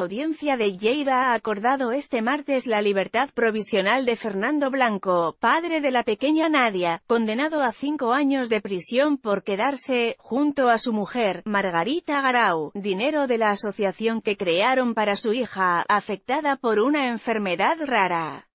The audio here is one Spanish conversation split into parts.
audiencia de Lleida ha acordado este martes la libertad provisional de Fernando Blanco, padre de la pequeña Nadia, condenado a cinco años de prisión por quedarse, junto a su mujer, Margarita Garau, dinero de la asociación que crearon para su hija, afectada por una enfermedad rara.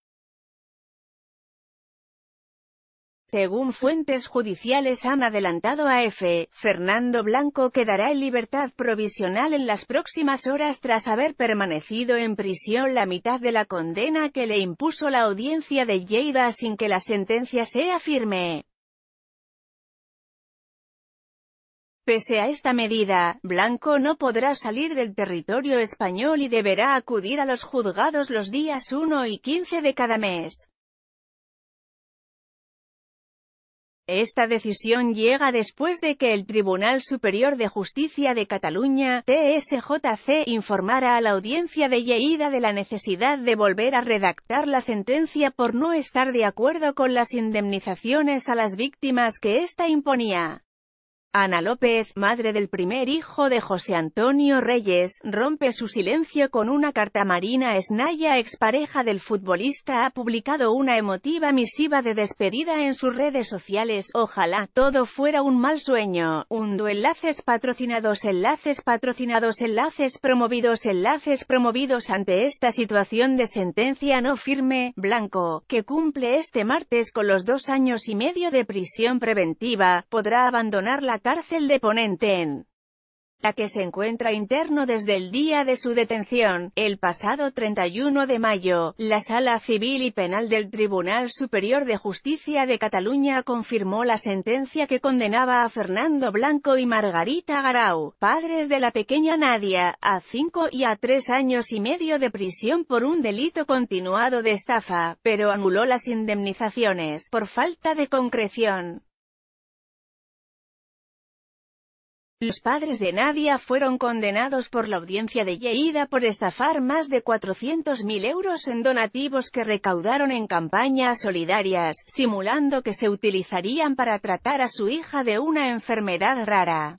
Según fuentes judiciales han adelantado a F. Fernando Blanco quedará en libertad provisional en las próximas horas tras haber permanecido en prisión la mitad de la condena que le impuso la audiencia de Lleida sin que la sentencia sea firme. Pese a esta medida, Blanco no podrá salir del territorio español y deberá acudir a los juzgados los días 1 y 15 de cada mes. Esta decisión llega después de que el Tribunal Superior de Justicia de Cataluña, TSJC, informara a la audiencia de Lleida de la necesidad de volver a redactar la sentencia por no estar de acuerdo con las indemnizaciones a las víctimas que ésta imponía. Ana López, madre del primer hijo de José Antonio Reyes, rompe su silencio con una carta. Marina Esnaya, expareja del futbolista, ha publicado una emotiva misiva de despedida en sus redes sociales. Ojalá todo fuera un mal sueño. un enlaces patrocinados, enlaces patrocinados, enlaces promovidos, enlaces promovidos ante esta situación de sentencia no firme, Blanco, que cumple este martes con los dos años y medio de prisión preventiva, podrá abandonar la cárcel de Ponente en la que se encuentra interno desde el día de su detención, el pasado 31 de mayo, la Sala Civil y Penal del Tribunal Superior de Justicia de Cataluña confirmó la sentencia que condenaba a Fernando Blanco y Margarita Garau, padres de la pequeña Nadia, a cinco y a tres años y medio de prisión por un delito continuado de estafa, pero anuló las indemnizaciones, por falta de concreción. Los padres de Nadia fueron condenados por la audiencia de Yeida por estafar más de 400.000 euros en donativos que recaudaron en campañas solidarias, simulando que se utilizarían para tratar a su hija de una enfermedad rara.